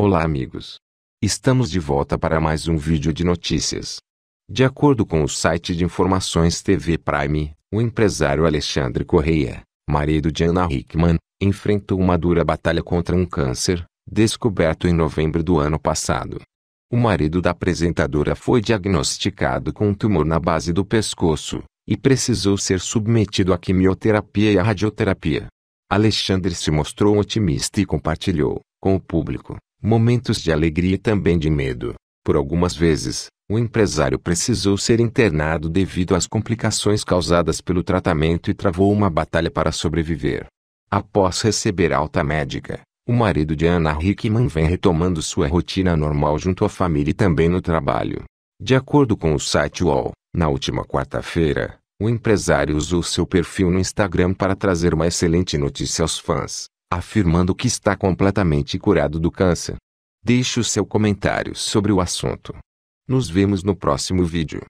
Olá amigos! Estamos de volta para mais um vídeo de notícias. De acordo com o site de informações TV Prime, o empresário Alexandre Correia, marido de Ana Hickman, enfrentou uma dura batalha contra um câncer, descoberto em novembro do ano passado. O marido da apresentadora foi diagnosticado com um tumor na base do pescoço, e precisou ser submetido à quimioterapia e à radioterapia. Alexandre se mostrou otimista e compartilhou, com o público, momentos de alegria e também de medo. Por algumas vezes, o empresário precisou ser internado devido às complicações causadas pelo tratamento e travou uma batalha para sobreviver. Após receber alta médica, o marido de Anna Hickman vem retomando sua rotina normal junto à família e também no trabalho. De acordo com o site UOL, na última quarta-feira, o empresário usou seu perfil no Instagram para trazer uma excelente notícia aos fãs afirmando que está completamente curado do câncer. Deixe o seu comentário sobre o assunto. Nos vemos no próximo vídeo.